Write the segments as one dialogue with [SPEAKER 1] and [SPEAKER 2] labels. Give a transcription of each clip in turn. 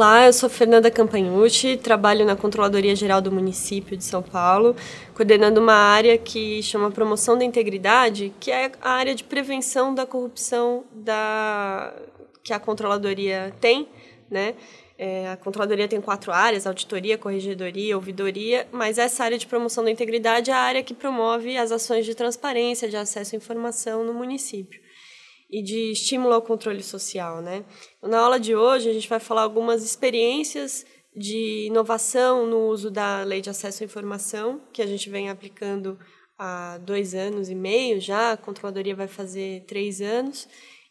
[SPEAKER 1] Olá, eu sou Fernanda Campanhucci, trabalho na Controladoria Geral do Município de São Paulo, coordenando uma área que chama Promoção da Integridade, que é a área de prevenção da corrupção da... que a Controladoria tem, né? É, a controladoria tem quatro áreas: auditoria, corregedoria, ouvidoria, mas essa área de promoção da integridade é a área que promove as ações de transparência, de acesso à informação no município e de estímulo ao controle social, né? Na aula de hoje a gente vai falar algumas experiências de inovação no uso da Lei de Acesso à Informação que a gente vem aplicando há dois anos e meio já, a controladoria vai fazer três anos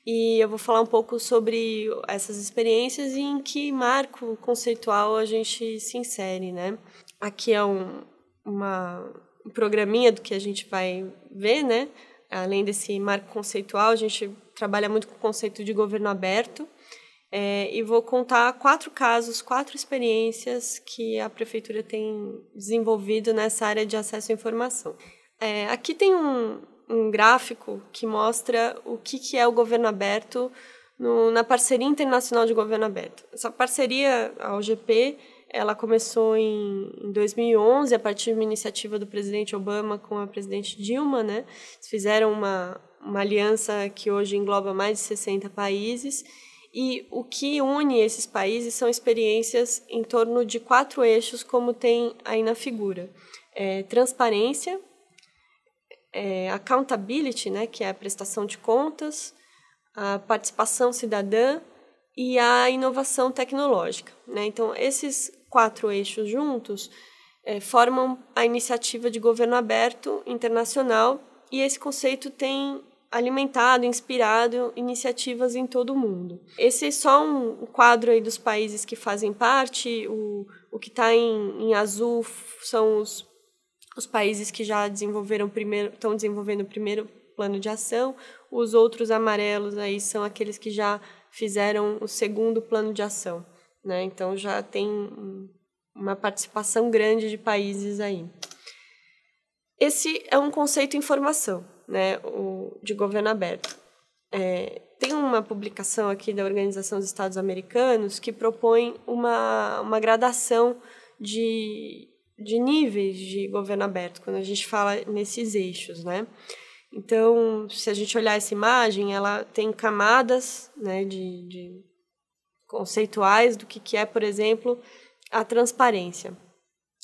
[SPEAKER 1] e eu vou falar um pouco sobre essas experiências e em que marco conceitual a gente se insere, né? Aqui é um, uma programinha do que a gente vai ver, né? Além desse marco conceitual, a gente trabalha muito com o conceito de governo aberto. É, e vou contar quatro casos, quatro experiências que a prefeitura tem desenvolvido nessa área de acesso à informação. É, aqui tem um, um, gráfico que mostra o que, que é o governo aberto no, na parceria internacional de governo aberto. Essa parceria, a OGP, ela começou em, em 2011 a partir de uma iniciativa do presidente Obama com a presidente Dilma, né? Eles fizeram uma uma aliança que hoje engloba mais de 60 países. E o que une esses países são experiências em torno de quatro eixos, como tem aí na figura: é, transparência, é, accountability, né, que é a prestação de contas, a participação cidadã e a inovação tecnológica. Né? Então, esses quatro eixos juntos é, formam a iniciativa de governo aberto internacional e esse conceito tem alimentado, inspirado iniciativas em todo o mundo. Esse é só um quadro aí dos países que fazem parte. O, o que está em, em azul são os, os países que já desenvolveram primeiro, estão desenvolvendo o primeiro plano de ação. Os outros amarelos aí são aqueles que já fizeram o segundo plano de ação. Né? Então já tem uma participação grande de países aí. Esse é um conceito em formação né, o, de governo aberto. É, tem uma publicação aqui da Organização dos Estados Americanos que propõe uma, uma gradação de, de níveis de governo aberto, quando a gente fala nesses eixos, né? Então, se a gente olhar essa imagem, ela tem camadas né, de, de conceituais do que, que é, por exemplo, a transparência.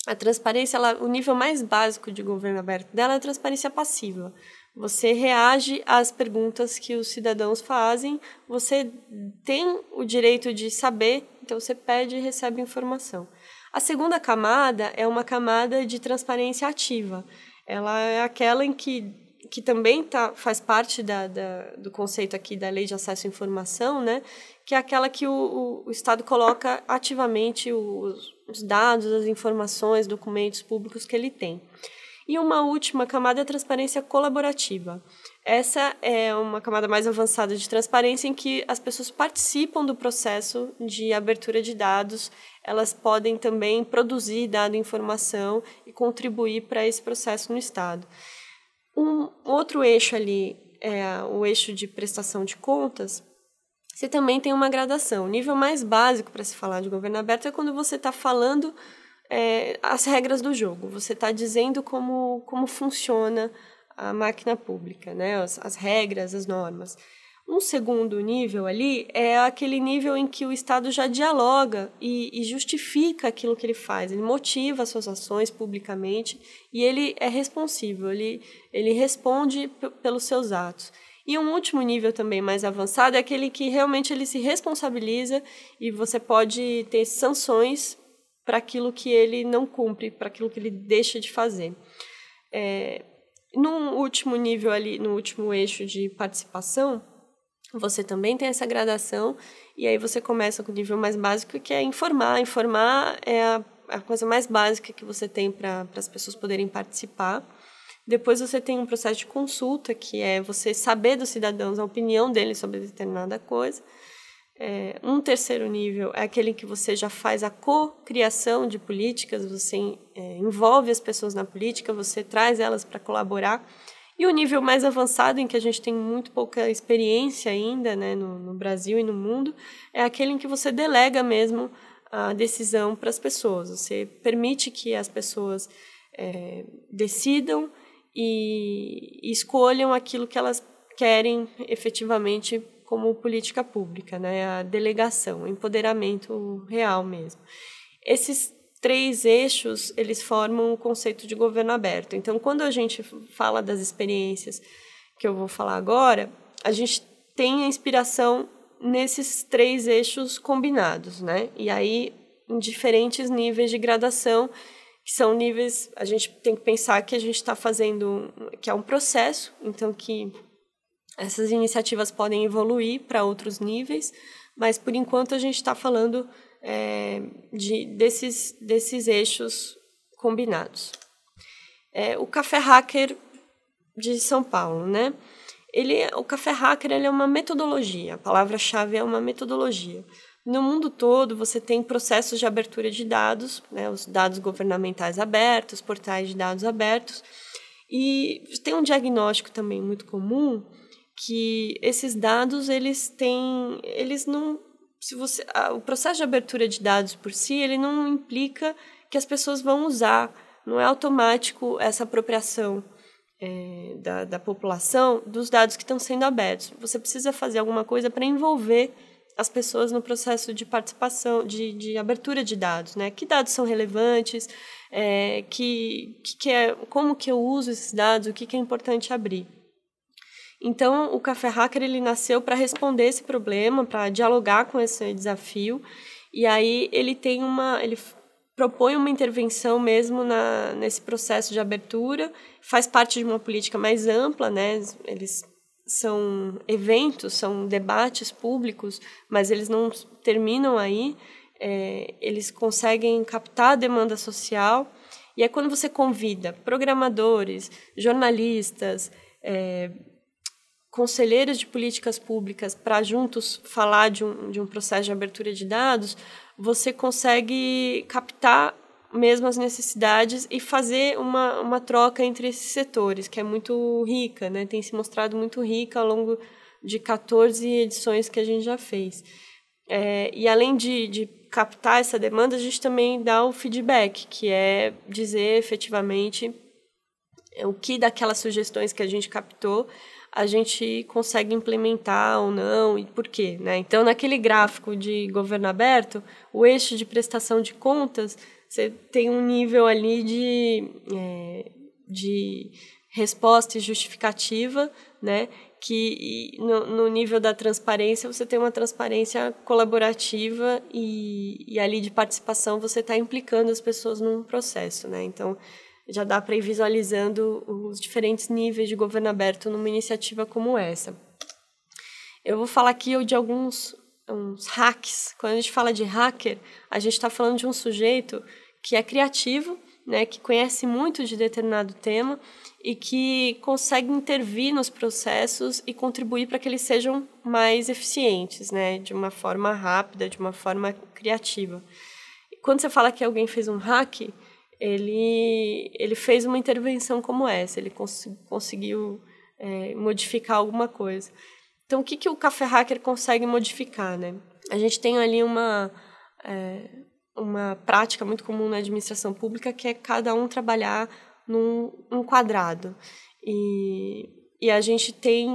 [SPEAKER 1] A transparência, ela, o nível mais básico de governo aberto dela é a transparência passiva. Você reage às perguntas que os cidadãos fazem, você tem o direito de saber, então você pede e recebe informação. A segunda camada é uma camada de transparência ativa. Ela é aquela em que, que também tá, faz parte da, da do conceito aqui da lei de acesso à informação, né? que é aquela que o, o, o Estado coloca ativamente os, os dados, as informações, documentos públicos que ele tem. E uma última camada é a transparência colaborativa. Essa é uma camada mais avançada de transparência em que as pessoas participam do processo de abertura de dados, elas podem também produzir dado informação e contribuir para esse processo no Estado. Um outro eixo ali é o eixo de prestação de contas. Você também tem uma gradação. O nível mais básico para se falar de governo aberto é quando você está falando é, as regras do jogo. Você está dizendo como, como funciona a máquina pública, né? As, as, regras, as normas. Um segundo nível ali é aquele nível em que o Estado já dialoga e, e justifica aquilo que ele faz, ele motiva suas ações publicamente e ele é responsível, ele, ele responde pelos seus atos. E um último nível também mais avançado é aquele que realmente ele se responsabiliza e você pode ter sanções para aquilo que ele não cumpre, para aquilo que ele deixa de fazer. É, num último nível ali, no último eixo de participação, você também tem essa gradação e aí você começa com o nível mais básico que é informar. Informar é a, a coisa mais básica que você tem para as pessoas poderem participar. Depois você tem um processo de consulta, que é você saber dos cidadãos a opinião deles sobre determinada coisa. É, um terceiro nível é aquele em que você já faz a co-criação de políticas, você é, envolve as pessoas na política, você traz elas para colaborar. E o nível mais avançado, em que a gente tem muito pouca experiência ainda né, no, no Brasil e no mundo, é aquele em que você delega mesmo a decisão para as pessoas. Você permite que as pessoas é, decidam e, e escolham aquilo que elas querem efetivamente como política pública, né? A delegação, empoderamento real mesmo. Esses três eixos, eles formam o conceito de governo aberto. Então, quando a gente fala das experiências que eu vou falar agora, a gente tem a inspiração nesses três eixos combinados, né? E aí em diferentes níveis de gradação, que são níveis, a gente tem que pensar que a gente está fazendo, que é um processo, então que essas iniciativas podem evoluir para outros níveis, mas por enquanto a gente está falando é, de, desses, desses eixos combinados. É, o Café Hacker de São Paulo, né? Ele, é, o Café Hacker ele é uma metodologia, a palavra-chave é uma metodologia. No mundo todo, você tem processos de abertura de dados, né, os dados governamentais abertos, portais de dados abertos, e tem um diagnóstico também muito comum, que esses dados eles têm, eles não, se você, o processo de abertura de dados por si, ele não implica que as pessoas vão usar, não é automático essa apropriação é, da, da população dos dados que estão sendo abertos. Você precisa fazer alguma coisa para envolver as pessoas no processo de participação, de, de abertura de dados, né? Que dados são relevantes, é, que, que, que é, como que eu uso esses dados, o que, que é importante abrir. Então, o Café Hacker ele nasceu para responder esse problema, para dialogar com esse desafio. E aí ele tem uma, ele propõe uma intervenção mesmo na, nesse processo de abertura, faz parte de uma política mais ampla, né? Eles são eventos, são debates públicos, mas eles não terminam aí. É, eles conseguem captar a demanda social. E é quando você convida programadores, jornalistas, é, conselheiros de políticas públicas para juntos falar de um, de um processo de abertura de dados, você consegue captar mesmo as necessidades e fazer uma, uma troca entre esses setores, que é muito rica, né? tem se mostrado muito rica ao longo de 14 edições que a gente já fez. É, e além de, de captar essa demanda, a gente também dá o feedback, que é dizer efetivamente o que daquelas sugestões que a gente captou a gente consegue implementar ou não e por quê. Né? Então, naquele gráfico de governo aberto, o eixo de prestação de contas, você tem um nível ali de, é, de resposta e justificativa, né? que no, no, nível da transparência você tem uma transparência colaborativa e, e ali de participação você está implicando as pessoas num processo, né? Então já dá para ir visualizando os diferentes níveis de governo aberto numa iniciativa como essa. Eu vou falar aqui de alguns uns hacks. Quando a gente fala de hacker, a gente está falando de um sujeito que é criativo, né, que conhece muito de determinado tema e que consegue intervir nos processos e contribuir para que eles sejam mais eficientes, né, de uma forma rápida, de uma forma criativa. Quando você fala que alguém fez um hack, ele, ele fez uma intervenção como essa, ele cons conseguiu é, modificar alguma coisa. Então, o que, que o café hacker consegue modificar? Né? A gente tem ali uma, é, uma prática muito comum na administração pública que é cada um trabalhar num, um quadrado. E, e a gente tem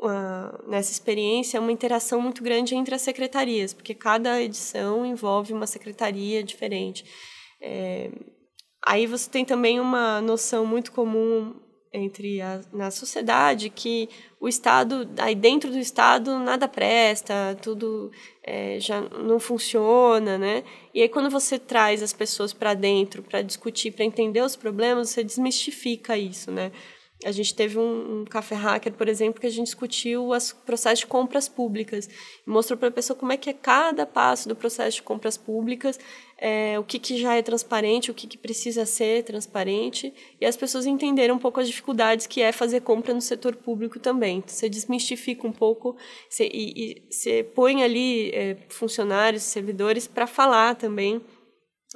[SPEAKER 1] uma, ah, nessa experiência uma interação muito grande entre as secretarias, porque cada edição envolve uma secretaria diferente. É, aí você tem também uma noção muito comum entre a, na sociedade que o Estado, aí dentro do Estado, nada presta, tudo é, já não funciona, né? E aí quando você traz as pessoas para dentro para discutir, para entender os problemas, você desmistifica isso, né? A gente teve um, um, café hacker, por exemplo, que a gente discutiu os processos de compras públicas. Mostrou para a pessoa como é que é cada passo do processo de compras públicas, é, o que, que já é transparente, o que, que precisa ser transparente. E as pessoas entenderam um pouco as dificuldades que é fazer compra no setor público também. Então, você desmistifica um pouco você, e, e você põe ali é, funcionários, servidores para falar também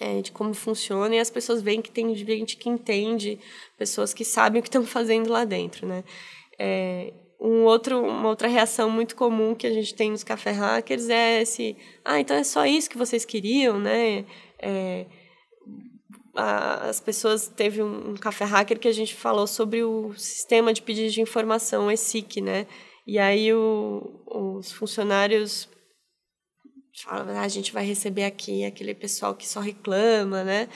[SPEAKER 1] é, de como funciona e as pessoas veem que tem gente que entende, pessoas que sabem o que estão fazendo lá dentro, né? É, um outro, uma outra reação muito comum que a gente tem nos café hackers é esse, ah, então é só isso que vocês queriam, né? É, as pessoas teve um, um café hacker que a gente falou sobre o sistema de pedido de informação, o ESIC, né? E aí o, os funcionários ah, a gente vai receber aqui aquele pessoal que só reclama, né?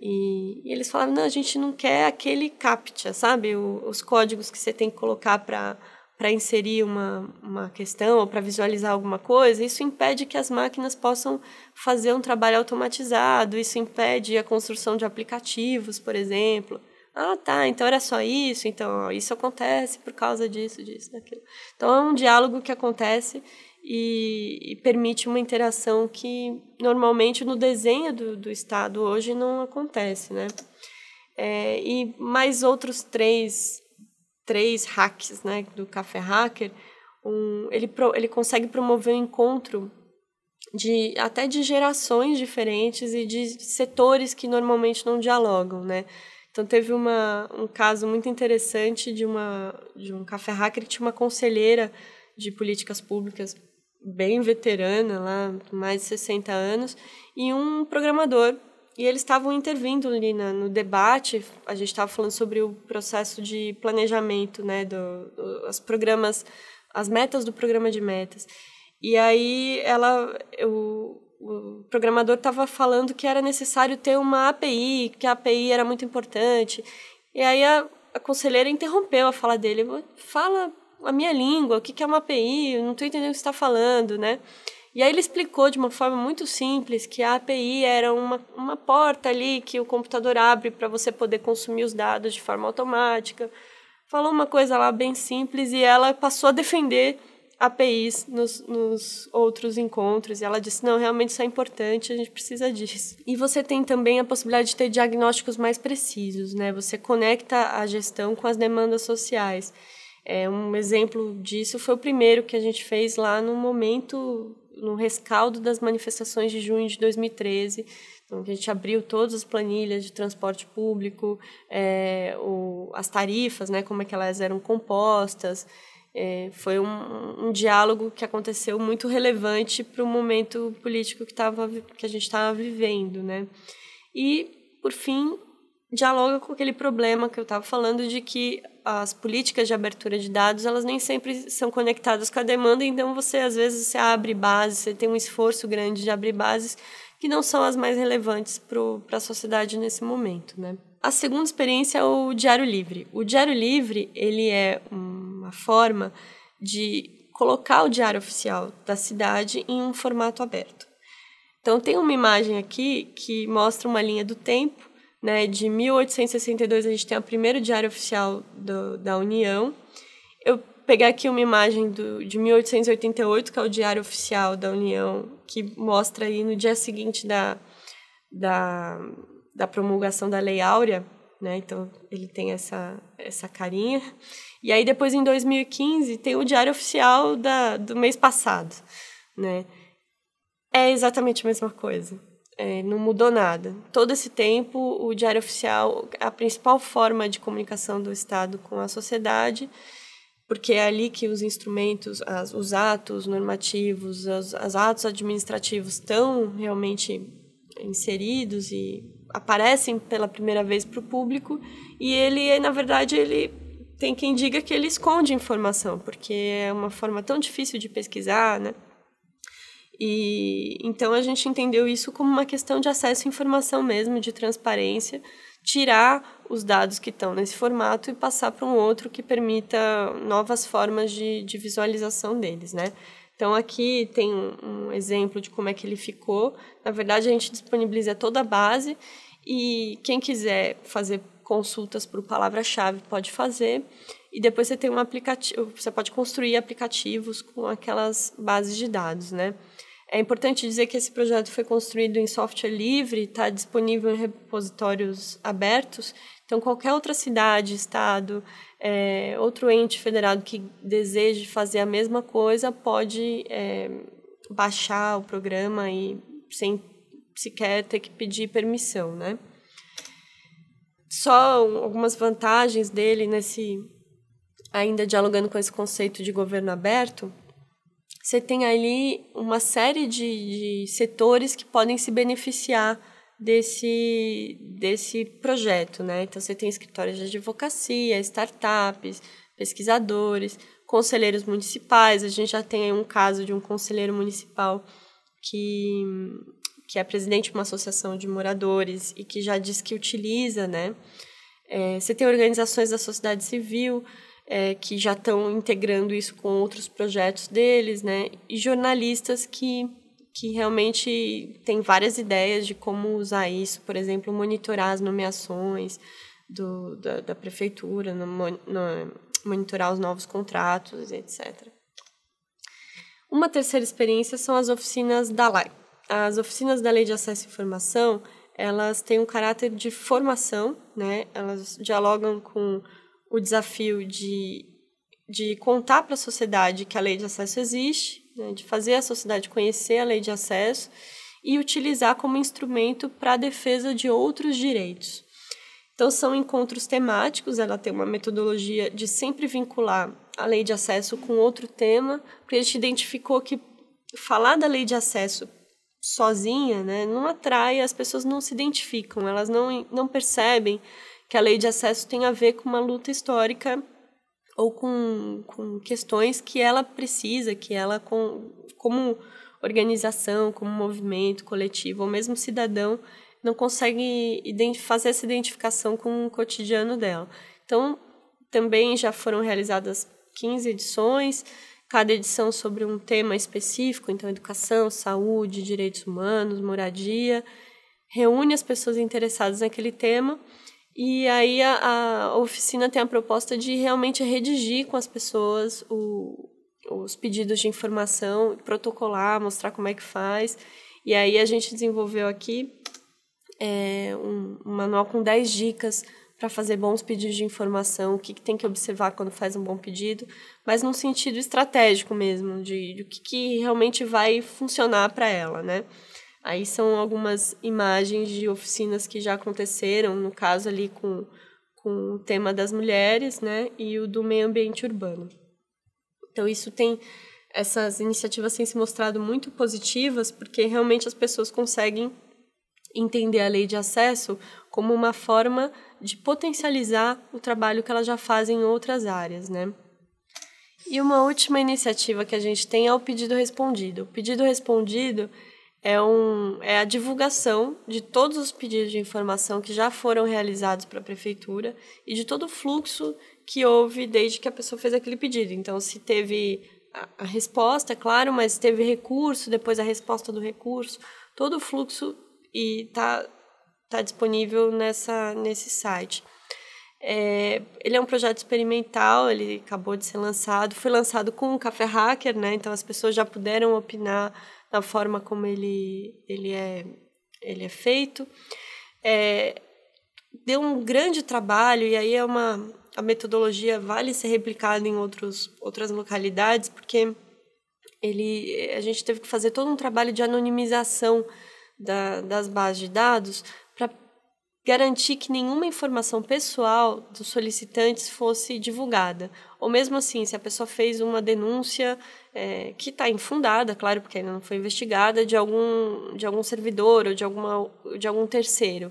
[SPEAKER 1] E, e eles falavam, não, a gente não quer aquele CAPTCHA, sabe? O, os códigos que você tem que colocar para para inserir uma, uma questão ou para visualizar alguma coisa, isso impede que as máquinas possam fazer um trabalho automatizado, isso impede a construção de aplicativos, por exemplo. Ah, tá, então era só isso, então ó, isso acontece por causa disso, disso, daquilo. Então é um diálogo que acontece e, e permite uma interação que normalmente no desenho do, do Estado hoje não acontece, né? É, e mais outros três, três hacks né, do Café Hacker, um, ele, pro, ele consegue promover o um encontro de até de gerações diferentes e de setores que normalmente não dialogam, né? Então teve uma, um caso muito interessante de uma de um café hacker que tinha uma conselheira de políticas públicas bem veterana lá, mais de 60 anos, e um programador. E eles estavam intervindo ali na, no debate, a gente estava falando sobre o processo de planejamento, né, do, do, as programas, as metas do programa de metas. E aí ela, o o programador estava falando que era necessário ter uma API, que a API era muito importante. E aí a, a conselheira interrompeu a fala dele, fala a minha língua, o que, que é uma API, eu não estou entendendo o que você está falando, né? E aí ele explicou de uma forma muito simples que a API era uma, uma porta ali que o computador abre para você poder consumir os dados de forma automática. Falou uma coisa lá bem simples e ela passou a defender APIs nos, nos outros encontros. E ela disse, não, realmente isso é importante, a gente precisa disso. E você tem também a possibilidade de ter diagnósticos mais precisos, né? Você conecta a gestão com as demandas sociais. É, um exemplo disso foi o primeiro que a gente fez lá no momento, no rescaldo das manifestações de junho de 2013. Então, a gente abriu todas as planilhas de transporte público, é, o, as tarifas, né, como é que elas eram compostas. É, foi um, um, diálogo que aconteceu muito relevante para o momento político que, tava, que a gente estava vivendo. Né? E, por fim, dialoga com aquele problema que eu estava falando de que as políticas de abertura de dados, elas nem sempre são conectadas com a demanda, então você às vezes você abre bases, você tem um esforço grande de abrir bases que não são as mais relevantes para a sociedade nesse momento, né? A segunda experiência é o diário livre. O diário livre, ele é uma forma de colocar o diário oficial da cidade em um formato aberto. Então tem uma imagem aqui que mostra uma linha do tempo né? De 1862, a gente tem o primeiro diário oficial do, da União. Eu peguei aqui uma imagem do, de 1888, que é o Diário Oficial da União, que mostra aí no dia seguinte da, da, da promulgação da Lei Áurea, né? Então ele tem essa, essa carinha. E aí depois em 2015 tem o Diário Oficial da, do mês passado, né? É exatamente a mesma coisa. É, não mudou nada. Todo esse tempo, o Diário Oficial, a principal forma de comunicação do Estado com a sociedade, porque é ali que os instrumentos, as, os atos normativos, os as atos administrativos estão realmente inseridos e aparecem pela primeira vez para o público. E ele, na verdade, ele tem quem diga que ele esconde informação, porque é uma forma tão difícil de pesquisar, né? E então a gente entendeu isso como uma questão de acesso à informação mesmo, de transparência, tirar os dados que estão nesse formato e passar para um outro que permita novas formas de, de visualização deles, né? Então, aqui tem um, um exemplo de como é que ele ficou. Na verdade, a gente disponibiliza toda a base e quem quiser fazer consultas por palavra-chave pode fazer. E depois você tem um aplicativo, você pode construir aplicativos com aquelas bases de dados, né? É importante dizer que esse projeto foi construído em software livre, está disponível em repositórios abertos. Então, qualquer outra cidade, estado, é, outro ente federado que deseje fazer a mesma coisa pode é, baixar o programa e sem sequer ter que pedir permissão, né? Só algumas vantagens dele nesse ainda dialogando com esse conceito de governo aberto, você tem ali uma série de, de setores que podem se beneficiar desse, desse projeto, né? Então, você tem escritórios de advocacia, startups, pesquisadores, conselheiros municipais. A gente já tem um caso de um conselheiro municipal que, que é presidente de uma associação de moradores e que já diz que utiliza, né? É, você tem organizações da sociedade civil, é, que já estão integrando isso com outros projetos deles, né? E jornalistas que, que realmente têm várias ideias de como usar isso, por exemplo, monitorar as nomeações do, da, da prefeitura, no, no, monitorar os novos contratos, etc. Uma terceira experiência são as oficinas da LAI. As oficinas da Lei de Acesso à Informação, elas têm um caráter de formação, né? Elas dialogam com o desafio de, de contar para a sociedade que a lei de acesso existe, né, de fazer a sociedade conhecer a lei de acesso e utilizar como instrumento para a defesa de outros direitos. Então, são encontros temáticos, ela tem uma metodologia de sempre vincular a lei de acesso com outro tema, porque a gente identificou que falar da lei de acesso sozinha né, não atrai, as pessoas não se identificam, elas não, não percebem que a lei de acesso tem a ver com uma luta histórica ou com, com questões que ela precisa, que ela, com, como organização, como movimento coletivo, ou mesmo cidadão, não consegue fazer essa identificação com o cotidiano dela. Então, também já foram realizadas 15 edições, cada edição sobre um tema específico, então educação, saúde, direitos humanos, moradia, reúne as pessoas interessadas naquele tema e aí a, a, oficina tem a proposta de realmente redigir com as pessoas o, os pedidos de informação, protocolar, mostrar como é que faz. E aí a gente desenvolveu aqui é, um, um, manual com 10 dicas para fazer bons pedidos de informação, o que, que, tem que observar quando faz um bom pedido, mas num sentido estratégico mesmo, de, de o que, que realmente vai funcionar para ela, né? Aí são algumas imagens de oficinas que já aconteceram, no caso ali com, com o tema das mulheres, né, e o do meio ambiente urbano. Então isso tem essas iniciativas têm se mostrado muito positivas, porque realmente as pessoas conseguem entender a lei de acesso como uma forma de potencializar o trabalho que elas já fazem em outras áreas, né? E uma última iniciativa que a gente tem é o pedido respondido. O pedido respondido é, um, é a divulgação de todos os pedidos de informação que já foram realizados para a prefeitura e de todo o fluxo que houve desde que a pessoa fez aquele pedido. Então, se teve a resposta, claro, mas teve recurso, depois a resposta do recurso, todo o fluxo e tá, tá disponível nessa, nesse site. É, ele é um projeto experimental, ele acabou de ser lançado, foi lançado com o Café Hacker, né? Então as pessoas já puderam opinar na forma como ele, ele, é, ele é feito. É, deu um grande trabalho, e aí é uma, a metodologia vale ser replicada em outros, outras localidades, porque ele, a gente teve que fazer todo um trabalho de anonimização da, das bases de dados para garantir que nenhuma informação pessoal dos solicitantes fosse divulgada. Ou mesmo assim, se a pessoa fez uma denúncia é, que está infundada, claro, porque ainda não foi investigada, de algum, de algum servidor ou de, alguma, de algum terceiro.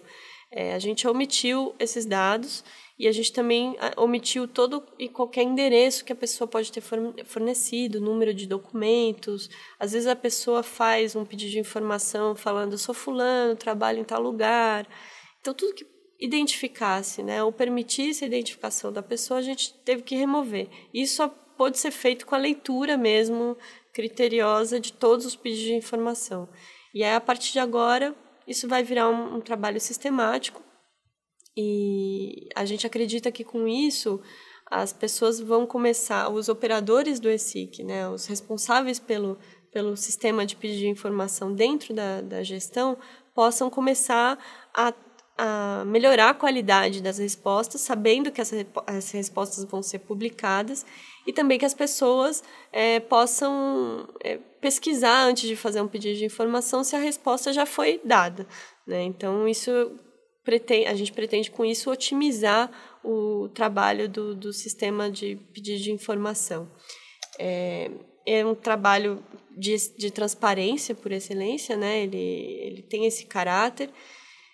[SPEAKER 1] É, a gente omitiu esses dados e a gente também omitiu todo e qualquer endereço que a pessoa pode ter fornecido, número de documentos. Às vezes a pessoa faz um pedido de informação falando: sou fulano, trabalho em tal lugar. Então, tudo que identificasse, né, ou permitisse a identificação da pessoa, a gente teve que remover. Isso pôde ser feito com a leitura mesmo criteriosa de todos os pedidos de informação. E aí, a partir de agora, isso vai virar um, um trabalho sistemático e a gente acredita que com isso as pessoas vão começar, os operadores do ESIC, né, os responsáveis pelo, pelo sistema de pedido de informação dentro da, da gestão, possam começar a, a melhorar a qualidade das respostas, sabendo que essas, essas respostas vão ser publicadas e também que as pessoas é, possam é, pesquisar antes de fazer um pedido de informação se a resposta já foi dada. Né? Então, isso pretende, a gente pretende com isso otimizar o trabalho do, do sistema de pedido de informação. É, é um trabalho de, de transparência por excelência, né? ele, ele tem esse caráter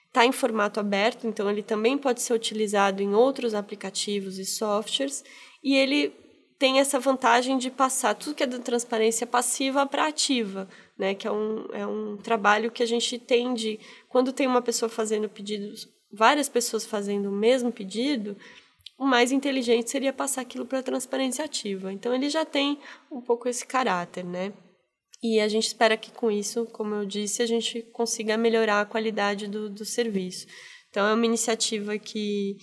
[SPEAKER 1] está em formato aberto, então ele também pode ser utilizado em outros aplicativos e softwares, e ele tem essa vantagem de passar tudo que é da transparência passiva para ativa, né? Que é um, é um trabalho que a gente tem de quando tem uma pessoa fazendo pedidos, várias pessoas fazendo o mesmo pedido, o mais inteligente seria passar aquilo para a transparência ativa. Então ele já tem um pouco esse caráter, né? E a gente espera que com isso, como eu disse, a gente consiga melhorar a qualidade do, do serviço. Então é uma iniciativa que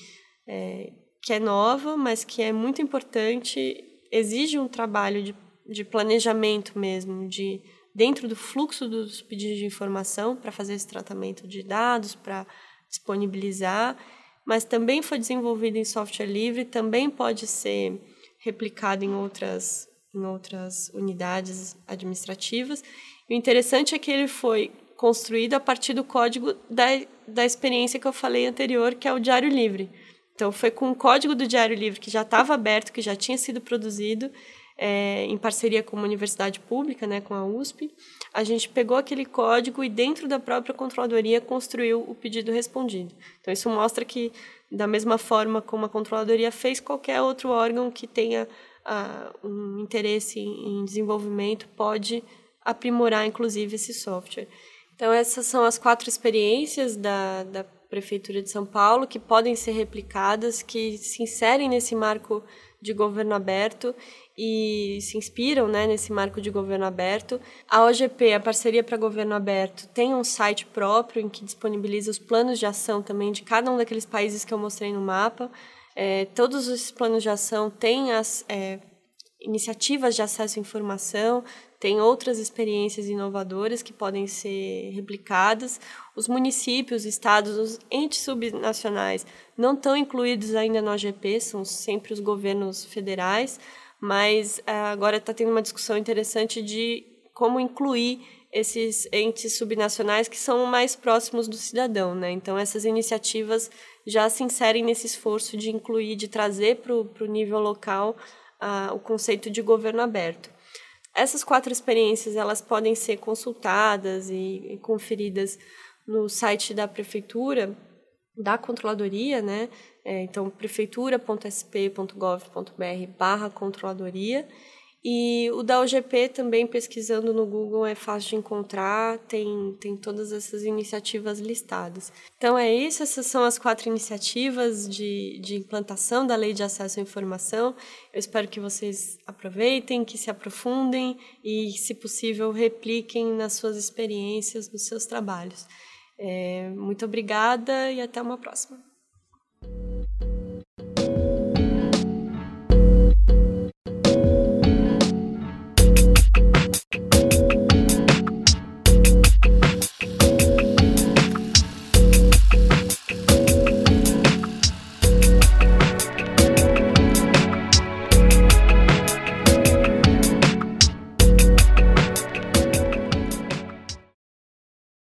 [SPEAKER 1] é, que é nova, mas que é muito importante, exige um trabalho de, de planejamento mesmo, de dentro do fluxo dos pedidos de informação para fazer esse tratamento de dados, para disponibilizar, mas também foi desenvolvido em software livre, também pode ser replicado em outras em outras unidades administrativas. E o interessante é que ele foi construído a partir do código da, da experiência que eu falei anterior, que é o Diário Livre. Então, foi com o código do Diário Livre que já estava aberto, que já tinha sido produzido, é, em parceria com uma universidade pública, né, com a USP, a gente pegou aquele código e dentro da própria controladoria construiu o pedido respondido. Então isso mostra que da mesma forma como a controladoria fez qualquer outro órgão que tenha a, ah, um interesse em desenvolvimento pode aprimorar inclusive esse software. Então essas são as quatro experiências da, da Prefeitura de São Paulo, que podem ser replicadas, que se inserem nesse marco de governo aberto e se inspiram né, nesse marco de governo aberto. A OGP, a Parceria para Governo Aberto, tem um site próprio em que disponibiliza os planos de ação também de cada um daqueles países que eu mostrei no mapa. É, todos os planos de ação têm as é, iniciativas de acesso à informação, tem outras experiências inovadoras que podem ser replicadas. Os municípios, estados, os entes subnacionais não estão incluídos ainda no AGP, são sempre os governos federais, mas eh, agora está tendo uma discussão interessante de como incluir esses entes subnacionais que são mais próximos do cidadão. Né? Então, essas iniciativas já se inserem nesse esforço de incluir, de trazer para o nível local ah, o conceito de governo aberto. Essas quatro experiências elas podem ser consultadas e, e conferidas no site da prefeitura, da controladoria, né? É, então prefeitura.sp.gov.br/controladoria e o da UGP também, pesquisando no Google, é fácil de encontrar, tem, tem todas essas iniciativas listadas. Então é isso, essas são as quatro iniciativas de, de implantação da Lei de Acesso à Informação. Eu espero que vocês aproveitem, que se aprofundem e, se possível, repliquem nas suas experiências, nos seus trabalhos. É, muito obrigada e até uma próxima.